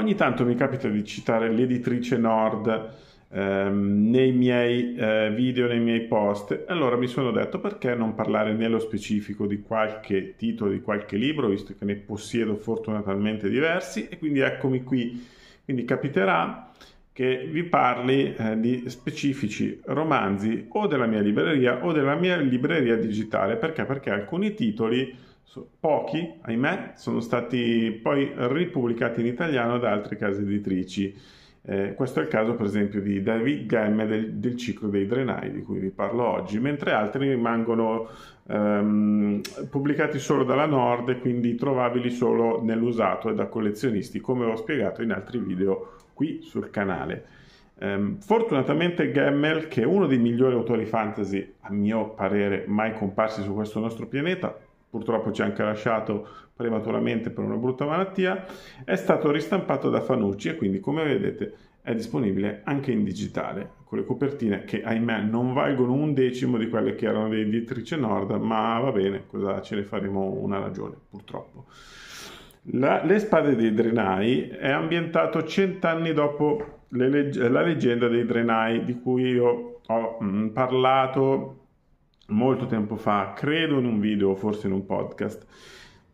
ogni tanto mi capita di citare l'editrice Nord ehm, nei miei eh, video, nei miei post. Allora mi sono detto perché non parlare nello specifico di qualche titolo, di qualche libro, visto che ne possiedo fortunatamente diversi e quindi eccomi qui. Quindi capiterà che vi parli eh, di specifici romanzi o della mia libreria o della mia libreria digitale, perché? Perché alcuni titoli pochi, ahimè, sono stati poi ripubblicati in italiano da altre case editrici. Eh, questo è il caso per esempio di David Gemme del, del, ciclo dei drenai di cui vi parlo oggi, mentre altri rimangono ehm, pubblicati solo dalla Nord e quindi trovabili solo nell'usato e da collezionisti, come ho spiegato in altri video qui sul canale. Ehm, fortunatamente Gemmel, che è uno dei migliori autori fantasy, a mio parere, mai comparsi su questo nostro pianeta, purtroppo ci ha anche lasciato prematuramente per una brutta malattia, è stato ristampato da Fanucci e quindi come vedete è disponibile anche in digitale, con le copertine che ahimè non valgono un decimo di quelle che erano di editrice Nord, ma va bene, cosa ce ne faremo una ragione purtroppo. La, le spade dei Drenai è ambientato cent'anni dopo le, la leggenda dei Drenai di cui io ho mh, mm, parlato molto tempo fa, credo in un video, forse in un podcast.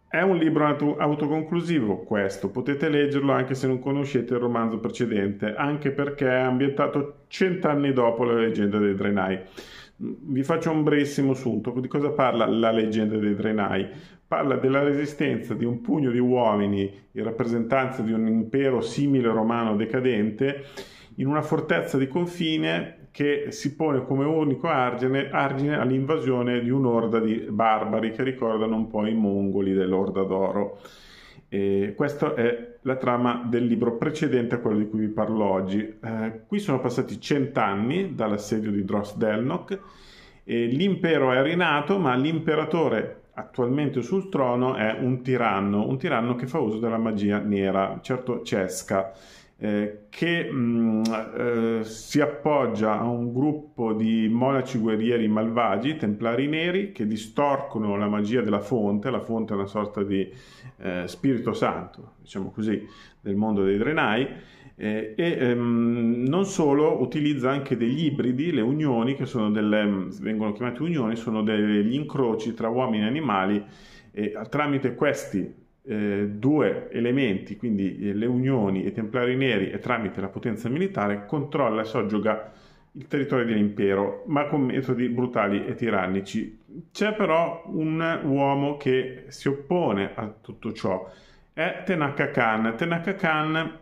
È un libro autoconclusivo questo, potete leggerlo anche se non conoscete il romanzo precedente, anche perché è ambientato cent'anni dopo la leggenda dei Drenai. Vi faccio un brevissimo assunto. Di cosa parla la leggenda dei Drenai? Parla della resistenza di un pugno di uomini in rappresentanza di un impero simile romano decadente in una fortezza di confine che si pone come unico argine, argine all'invasione di un'orda di barbari che ricordano un po' i mongoli dell'Orda d'Oro. E questa è la trama del libro precedente a quello di cui vi parlo oggi. Eh, qui sono passati cent'anni dall'assedio di Dros Delnok, l'impero è rinato, ma l'imperatore attualmente sul trono è un tiranno, un tiranno che fa uso della magia nera, certo cesca eh, che mh, mm, eh, si appoggia a un gruppo di monaci guerrieri malvagi, templari neri, che distorcono la magia della fonte, la fonte è una sorta di eh, spirito santo, diciamo così, del mondo dei Drenai, eh, e ehm, non solo, utilizza anche degli ibridi, le unioni, che delle, mm, vengono chiamate unioni, sono degli incroci tra uomini e animali, e tramite questi eh, due elementi, quindi eh, le unioni e i templari neri e tramite la potenza militare controlla e soggioga il territorio dell'impero, ma con metodi brutali e tirannici. C'è però un uomo che si oppone a tutto ciò, è Tenaka Khan. Tenaka Khan,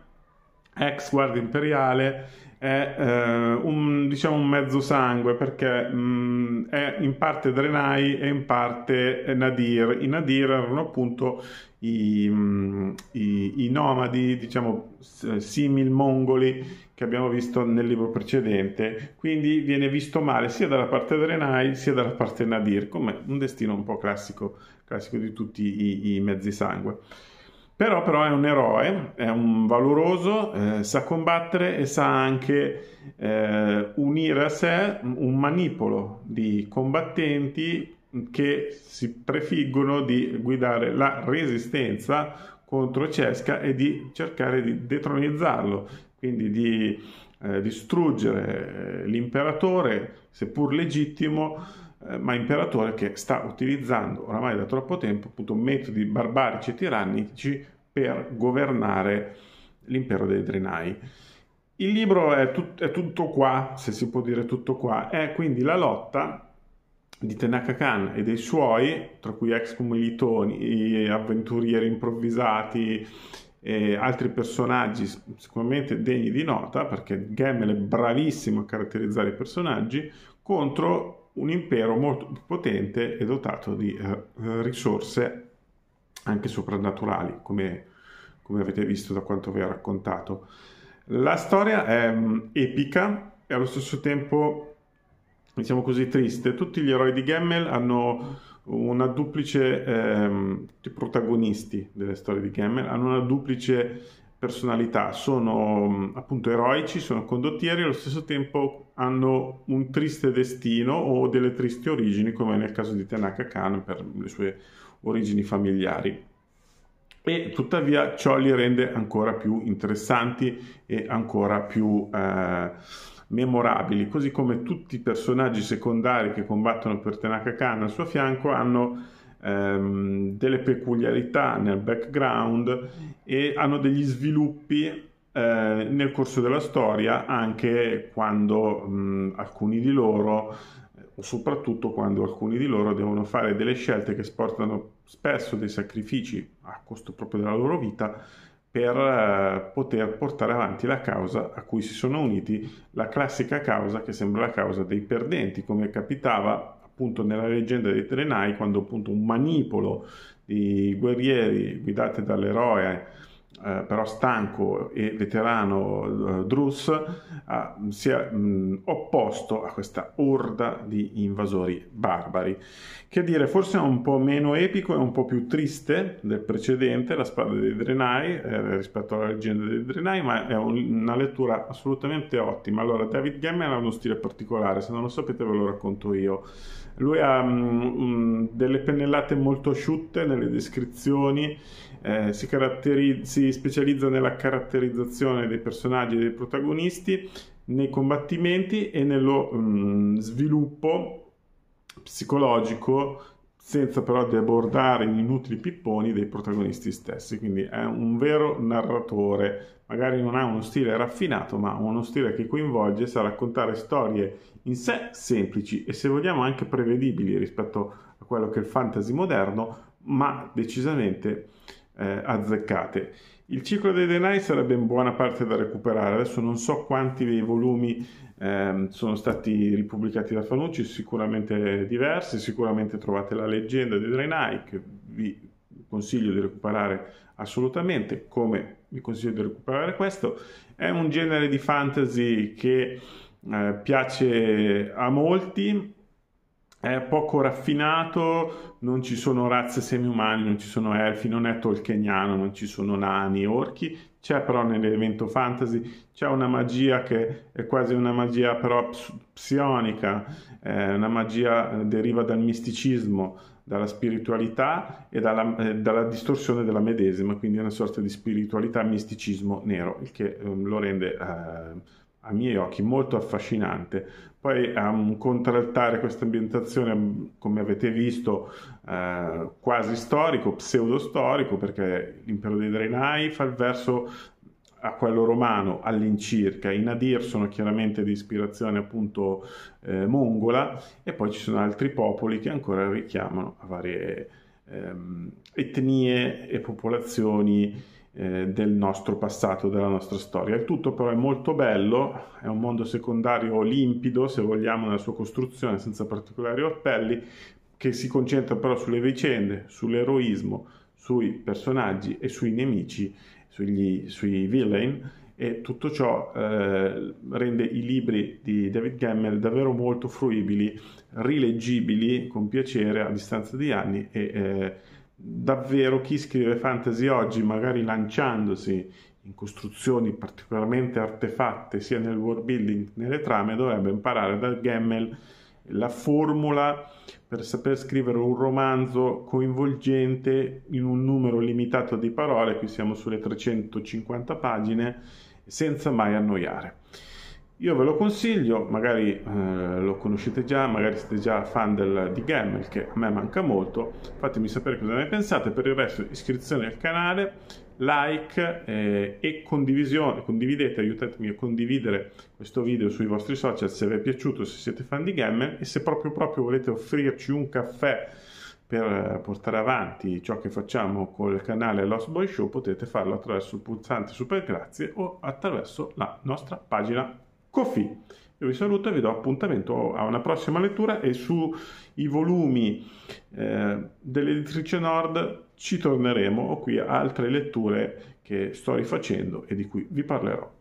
ex guardia imperiale, è eh, un, diciamo un mezzo sangue perché mh, mm, è in parte Drenai e in parte Nadir. I Nadir erano appunto i, mm, i, i nomadi, diciamo, simil mongoli che abbiamo visto nel libro precedente, quindi viene visto male sia dalla parte Drenai sia dalla parte Nadir, come un destino un po' classico, classico di tutti i, i mezzi sangue. Però, però è un eroe, è un valoroso, eh, sa combattere e sa anche eh, unire a sé un manipolo di combattenti che si prefiggono di guidare la resistenza contro Cesca e di cercare di detronizzarlo, quindi di eh, distruggere eh, l'imperatore, seppur legittimo, eh, ma imperatore che sta utilizzando oramai da troppo tempo appunto metodi barbarici e tirannici per governare l'impero dei Drenai. Il libro è, tut- è, tutto qua, se si può dire tutto qua, è quindi la lotta di Tenaka Khan e dei suoi, tra cui ex commilitoni, avventurieri improvvisati e altri personaggi sicuramente degni di nota, perché Gemmel è bravissimo a caratterizzare i personaggi, contro un impero molto potente e dotato di eh, eh, risorse anche soprannaturali, come, come, avete visto da quanto vi ho raccontato. La storia è mh, mm, epica e allo stesso tempo, diciamo così, triste. Tutti gli eroi di Gemmel hanno una duplice, ehm, tutti i protagonisti delle storie di Gemmel hanno una duplice personalità, sono mm, appunto eroici, sono condottieri e allo stesso tempo hanno un triste destino o delle tristi origini, come nel caso di Tanaka Khan per le sue origini familiari. E tuttavia ciò li rende ancora più interessanti e ancora più eh, memorabili, così come tutti i personaggi secondari che combattono per Tanaka Khan al suo fianco hanno ehm, delle peculiarità nel background e hanno degli sviluppi eh, nel corso della storia anche quando mh, alcuni di loro o soprattutto quando alcuni di loro devono fare delle scelte che sportano spesso dei sacrifici a costo proprio della loro vita per eh, poter portare avanti la causa a cui si sono uniti, la classica causa che sembra la causa dei perdenti, come capitava appunto nella leggenda dei Trenai, quando appunto un manipolo di guerrieri guidati dall'eroe eh, però stanco e veterano eh, Drus eh, mm, si è mh, mm, opposto a questa orda di invasori barbari. Che dire, forse è un po' meno epico e un po' più triste del precedente, La spada dei Drenai, eh, rispetto alla leggenda dei Drenai, ma è un, una lettura assolutamente ottima. Allora, David Gemmel ha uno stile particolare, se non lo sapete ve lo racconto io. Lui ha mh, mm, mh, delle pennellate molto asciutte nelle descrizioni eh, si, si specializza nella caratterizzazione dei personaggi e dei protagonisti, nei combattimenti e nello mh, mm, sviluppo psicologico senza però debordare in inutili pipponi dei protagonisti stessi, quindi è un vero narratore, magari non ha uno stile raffinato, ma uno stile che coinvolge sa raccontare storie in sé semplici e se vogliamo anche prevedibili rispetto a quello che è il fantasy moderno, ma decisamente eh, azzeccate. Il ciclo dei denari sarebbe in buona parte da recuperare, adesso non so quanti dei volumi eh, sono stati ripubblicati da Fanucci, sicuramente diversi, sicuramente trovate la leggenda dei Drainai che vi consiglio di recuperare assolutamente, come vi consiglio di recuperare questo, è un genere di fantasy che eh, piace a molti, è poco raffinato, non ci sono razze semiumane, non ci sono elfi, non è tolkieniano, non ci sono nani, orchi, c'è però nell'evento fantasy, c'è una magia che è quasi una magia però psionica, è eh, una magia eh, deriva dal misticismo, dalla spiritualità e dalla, eh, dalla, distorsione della medesima, quindi è una sorta di spiritualità misticismo nero, il che eh, lo rende eh, a miei occhi molto affascinante, poi a um, ehm, contraltare questa ambientazione, mm, come avete visto, eh, quasi storico, pseudostorico, perché l'impero dei Drenai fa il verso a quello romano all'incirca. I Nadir sono chiaramente di ispirazione appunto eh, mongola e poi ci sono altri popoli che ancora richiamano a varie ehm, etnie e popolazioni eh, del nostro passato, della nostra storia. Il tutto però è molto bello, è un mondo secondario limpido, se vogliamo, nella sua costruzione, senza particolari orpelli, che si concentra però sulle vicende, sull'eroismo, sui personaggi e sui nemici, sugli, sui villain e tutto ciò eh, rende i libri di David Gemmel davvero molto fruibili, rileggibili con piacere a distanza di anni e eh, davvero chi scrive fantasy oggi, magari lanciandosi in costruzioni particolarmente artefatte sia nel world building che nelle trame, dovrebbe imparare dal Gemmel la formula per saper scrivere un romanzo coinvolgente in un numero limitato di parole, qui siamo sulle 350 pagine, senza mai annoiare. Io ve lo consiglio, magari eh, lo conoscete già, magari siete già fan del, di Gammel che a me manca molto, fatemi sapere cosa ne pensate, per il resto iscrizione al canale, like eh, e condivisione, condividete, aiutatemi a condividere questo video sui vostri social se vi è piaciuto, se siete fan di Gammel e se proprio, proprio volete offrirci un caffè per eh, portare avanti ciò che facciamo col canale Lost Boy Show potete farlo attraverso il pulsante Super Grazie o attraverso la nostra pagina Coffee. Io vi saluto e vi do appuntamento a una prossima lettura e sui volumi eh, dell'editrice Nord ci torneremo qui a altre letture che sto rifacendo e di cui vi parlerò.